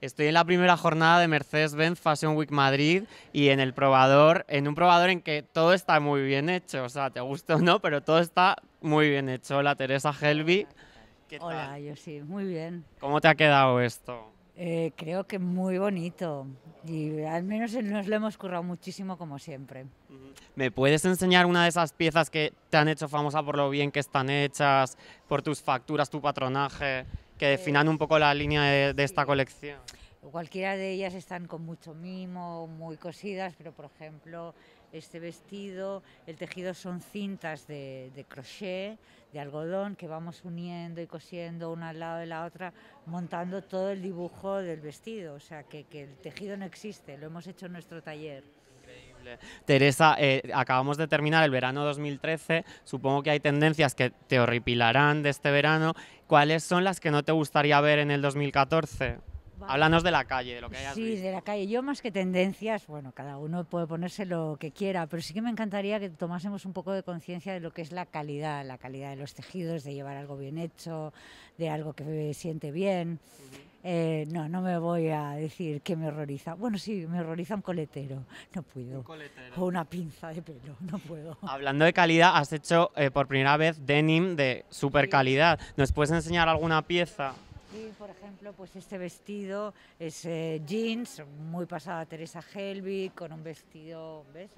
Estoy en la primera jornada de Mercedes-Benz Fashion Week Madrid y en el probador, en un probador en que todo está muy bien hecho, o sea, te gusta o no, pero todo está muy bien hecho. La Teresa Helby. Hola, yo sí, muy bien. ¿Cómo te ha quedado esto? Eh, creo que muy bonito y al menos nos lo hemos currado muchísimo como siempre. ¿Me puedes enseñar una de esas piezas que te han hecho famosa por lo bien que están hechas, por tus facturas, tu patronaje? que definan un poco la línea de, esta colección. Cualquiera de ellas están con mucho mimo, muy cosidas, pero por ejemplo este vestido, el tejido son cintas de, crochet, de algodón, que vamos uniendo y cosiendo una al lado de la otra, montando todo el dibujo del vestido, o sea que el tejido no existe, lo hemos hecho en nuestro taller. Teresa, eh, acabamos de terminar el verano 2013, supongo que hay tendencias que te horripilarán de este verano. ¿Cuáles son las que no te gustaría ver en el 2014? Háblanos de la calle, de lo que hayas Sí, de la calle. Yo más que tendencias, bueno, cada uno puede ponerse lo que quiera, pero sí que me encantaría que tomásemos un poco de conciencia de lo que es la calidad, la calidad de los tejidos, de llevar algo bien hecho, de algo que siente bien. Eh, no, no me voy a decir que me horroriza. Bueno, sí, me horroriza un coletero. No puedo. O una pinza de pelo. No puedo. Hablando de calidad, has hecho eh, por primera vez denim de super calidad. ¿Nos puedes enseñar alguna pieza? Sí, por ejemplo, pues este vestido es eh, jeans, muy pasada Teresa Helby, con un vestido, ¿ves?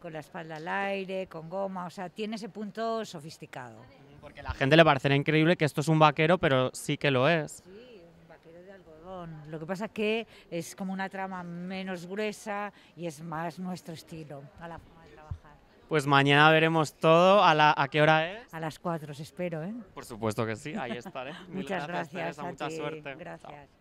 Con la espalda al aire, con goma, o sea, tiene ese punto sofisticado. Porque la gente le parecerá increíble que esto es un vaquero, pero sí que lo es. Sí, un vaquero de algodón. Lo que pasa es que es como una trama menos gruesa y es más nuestro estilo a la forma de trabajar. Pues mañana veremos todo. ¿A, la, a qué hora es? A las 4, espero. ¿eh? Por supuesto que sí, ahí estaré. Muchas gracias. gracias mucha suerte. Gracias.